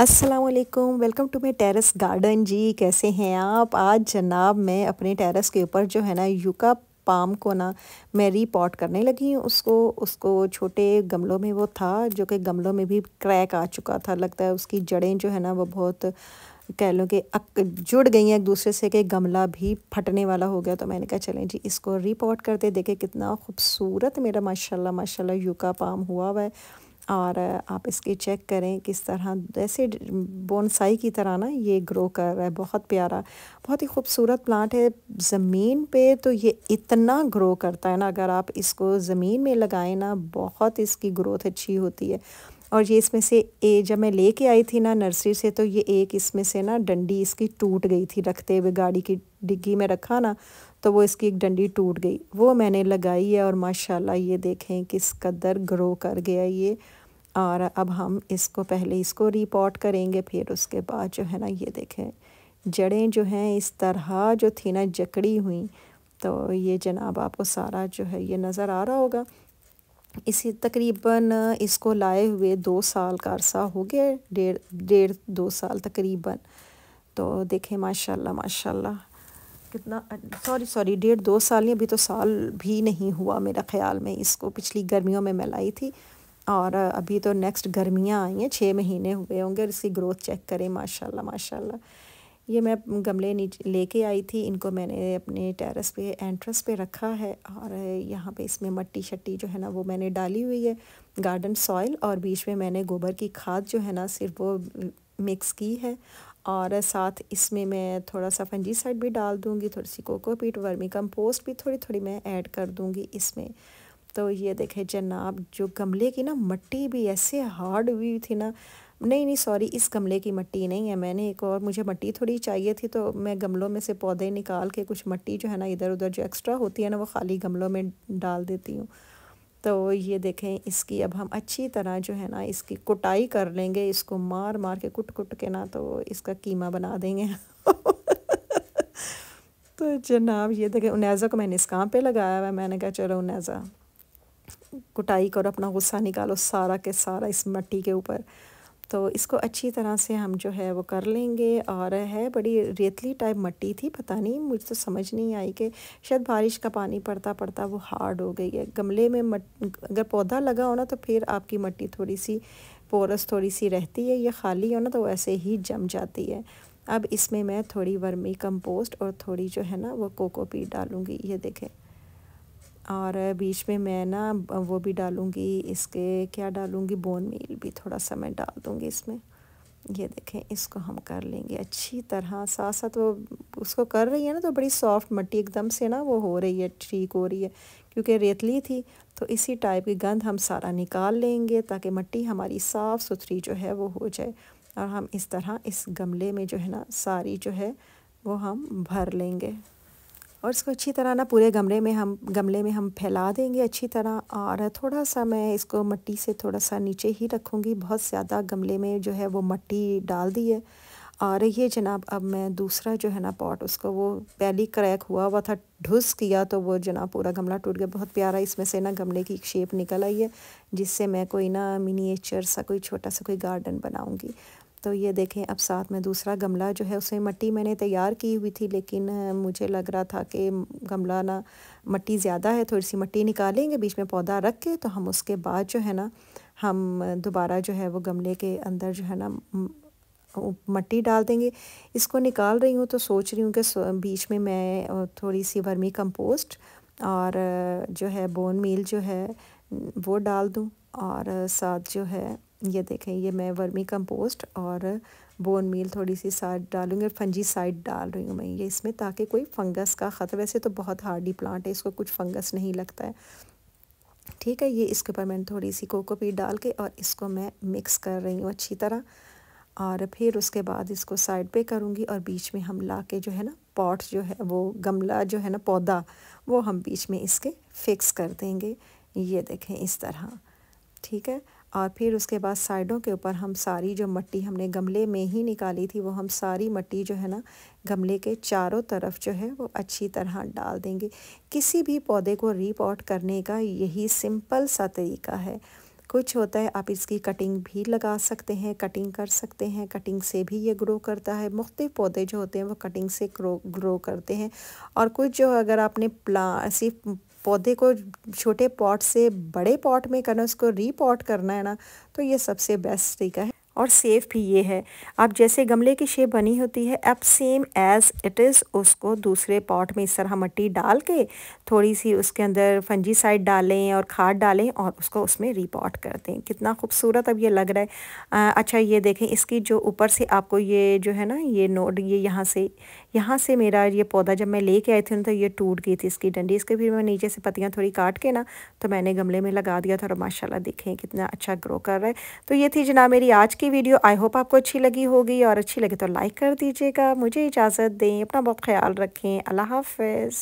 Aslam welcome to my terrace garden जी कैसे हैं आप आज जनाब मैं अपने टेरेस के ऊपर जो है ना यूका पाम को ना मैं रिपोर्ट करने लगी हूँ उसको उसको छोटे गमलों में वो था जो कि गमलों में भी क्रैक आ चुका था लगता है उसकी जड़ें जो है ना वो बहुत कह लो कि जुड़ गई हैं एक दूसरे से कि गमला भी फटने वाला हो गया तो मैंने कहा चलें जी इसको रिपोर्ट करते देखे कितना खूबसूरत मेरा माशाल्लाह माशाल्लाह यूका पाम हुआ हुआ है और आप इसकी चेक करें किस तरह जैसे बोनसाई की तरह ना ये ग्रो कर रहा है बहुत प्यारा बहुत ही खूबसूरत प्लांट है ज़मीन पे तो ये इतना ग्रो करता है ना अगर आप इसको ज़मीन में लगाएं ना बहुत इसकी ग्रोथ अच्छी होती है और ये इसमें से ए जब मैं लेके आई थी ना नर्सरी से तो ये एक इसमें से ना डंडी इसकी टूट गई थी रखते हुए गाड़ी की डिग्गी में रखा ना तो वो इसकी एक डंडी टूट गई वो मैंने लगाई है और माशाल्लाह ये देखें किस कदर ग्रो कर गया ये और अब हम इसको पहले इसको रिपोर्ट करेंगे फिर उसके बाद जो है ना ये देखें जड़ें जो हैं इस तरह जो थी ना जकड़ी हुई तो ये जनाब आपको सारा जो है ये नज़र आ रहा होगा इसी तकरीबन इसको लाए हुए दो साल का अरसा हो गया डेढ़ डेढ़ दो साल तकरीबन तो देखें माशाल्लाह माशाल्लाह कितना सॉरी सॉरी डेढ़ दो साल नहीं अभी तो साल भी नहीं हुआ मेरा ख्याल में इसको पिछली गर्मियों में मैं लाई थी और अभी तो नेक्स्ट गर्मियाँ आई हैं छः महीने हुए होंगे और इसकी ग्रोथ चेक करें माशाल्लाह माशाल्लाह ये मैं गमले नीचे लेके आई थी इनको मैंने अपने टेरेस पे एंट्रेस पे रखा है और यहाँ पे इसमें मट्टी शट्टी जो है ना वो मैंने डाली हुई है गार्डन सॉइल और बीच में मैंने गोबर की खाद जो है ना सिर्फ वो मिक्स की है और साथ इसमें मैं थोड़ा सा साइड भी डाल दूँगी थोड़ी सी कोकोपीट वर्मी कंपोस्ट भी थोड़ी थोड़ी मैं ऐड कर दूँगी इसमें तो ये देखें जनाब जो गमले की ना मट्टी भी ऐसे हार्ड हुई थी ना नहीं नहीं सॉरी इस गमले की मट्टी नहीं है मैंने एक और मुझे मट्टी थोड़ी चाहिए थी तो मैं गमलों में से पौधे निकाल के कुछ मट्टी जो है ना इधर उधर जो एक्स्ट्रा होती है ना वो खाली गमलों में डाल देती हूँ तो ये देखें इसकी अब हम अच्छी तरह जो है ना इसकी कुटाई कर लेंगे इसको मार मार के कुट कुट के ना तो इसका कीमा बना देंगे तो जनाब ये देखें उनैजा को मैंने इस काम पे लगाया हुआ मैंने कहा चलो उनैजा कुटाई करो अपना गुस्सा निकालो सारा के सारा इस मट्टी के ऊपर तो इसको अच्छी तरह से हम जो है वो कर लेंगे और है बड़ी रेतली टाइप मट्टी थी पता नहीं मुझे तो समझ नहीं आई कि शायद बारिश का पानी पड़ता पड़ता वो हार्ड हो गई है गमले में मट अगर पौधा लगा हो ना तो फिर आपकी मट्टी थोड़ी सी पोरस थोड़ी सी रहती है या खाली हो ना तो वैसे ही जम जाती है अब इसमें मैं थोड़ी वर्मी कंपोस्ट और थोड़ी जो है ना वो कोकोपीट डालूँगी ये देखें और बीच में मैं ना वो भी डालूँगी इसके क्या डालूँगी बोन मील भी थोड़ा सा मैं डाल दूँगी इसमें ये देखें इसको हम कर लेंगे अच्छी तरह साथ साथ वो उसको कर रही है ना तो बड़ी सॉफ्ट मट्टी एकदम से ना वो हो रही है ठीक हो रही है क्योंकि रेतली थी तो इसी टाइप की गंद हम सारा निकाल लेंगे ताकि मट्टी हमारी साफ़ सुथरी जो है वो हो जाए और हम इस तरह इस गमले में जो है ना सारी जो है वो हम भर लेंगे और इसको अच्छी तरह ना पूरे गमले में हम गमले में हम फैला देंगे अच्छी तरह और थोड़ा सा मैं इसको मिट्टी से थोड़ा सा नीचे ही रखूँगी बहुत ज़्यादा गमले में जो है वो मिट्टी डाल दी है और ये जनाब अब मैं दूसरा जो है ना पॉट उसको वो पहली क्रैक हुआ हुआ था ढुस किया तो वो जनाब पूरा गमला टूट गया बहुत प्यारा इसमें से ना गमले की एक शेप निकल आई है जिससे मैं कोई ना मिनिएचर सा कोई छोटा सा कोई गार्डन बनाऊँगी तो ये देखें अब साथ में दूसरा गमला जो है उसमें मिट्टी मैंने तैयार की हुई थी लेकिन मुझे लग रहा था कि गमला ना मट्टी ज़्यादा है थोड़ी सी मिट्टी निकालेंगे बीच में पौधा रख के तो हम उसके बाद जो है ना हम दोबारा जो है वो गमले के अंदर जो है ना मिट्टी डाल देंगे इसको निकाल रही हूँ तो सोच रही हूँ कि बीच में मैं थोड़ी सी वर्मी कंपोस्ट और जो है बोन मील जो है वो डाल दूँ और साथ जो है ये देखें ये मैं वर्मी कंपोस्ट और बोन मील थोड़ी सी साइड डालूंगी और फंजी साइड डाल रही हूँ मैं ये इसमें ताकि कोई फंगस का ख़तरा वैसे तो बहुत हार्डी प्लांट है इसको कुछ फंगस नहीं लगता है ठीक है ये इसके ऊपर मैंने थोड़ी सी कोकोपीट डाल के और इसको मैं मिक्स कर रही हूँ अच्छी तरह और फिर उसके बाद इसको साइड पे करूँगी और बीच में हम ला के जो है ना पॉट जो है वो गमला जो है ना पौधा वो हम बीच में इसके फिक्स कर देंगे ये देखें इस तरह ठीक है और फिर उसके बाद साइडों के ऊपर हम सारी जो मट्टी हमने गमले में ही निकाली थी वो हम सारी मट्टी जो है ना गमले के चारों तरफ जो है वो अच्छी तरह डाल देंगे किसी भी पौधे को रिपोर्ट करने का यही सिंपल सा तरीका है कुछ होता है आप इसकी कटिंग भी लगा सकते हैं कटिंग कर सकते हैं कटिंग से भी ये ग्रो करता है मुख्त पौधे जो होते हैं वो कटिंग से ग्रो ग्रो करते हैं और कुछ जो अगर आपने प्ला सिर्फ पौधे को छोटे पॉट से बड़े पॉट में करना उसको रीपॉट करना है ना तो ये सबसे बेस्ट तरीका है और सेफ़ भी ये है अब जैसे गमले की शेप बनी होती है अब सेम एज़ इट इज़ उसको दूसरे पॉट में इस तरह मट्टी डाल के थोड़ी सी उसके अंदर फंजी साइड डालें और खाद डालें और उसको उसमें रिपॉट कर दें कितना खूबसूरत अब ये लग रहा है आ, अच्छा ये देखें इसकी जो ऊपर से आपको ये जो है ना ये नोट ये यहाँ से यहाँ से मेरा ये पौधा जब मैं लेके आई थी ना तो ये टूट गई थी इसकी डंडी इसके फिर मैं नीचे से पत्तियाँ थोड़ी काट के ना तो मैंने गमले में लगा दिया था और माशाल्लाह देखें कितना अच्छा ग्रो कर रहा है तो ये थी जना मेरी आज की वीडियो आई होप आपको अच्छी लगी होगी और अच्छी लगी तो लाइक कर दीजिएगा मुझे इजाज़त दें अपना बहुत ख्याल रखें अल्लाह हाफ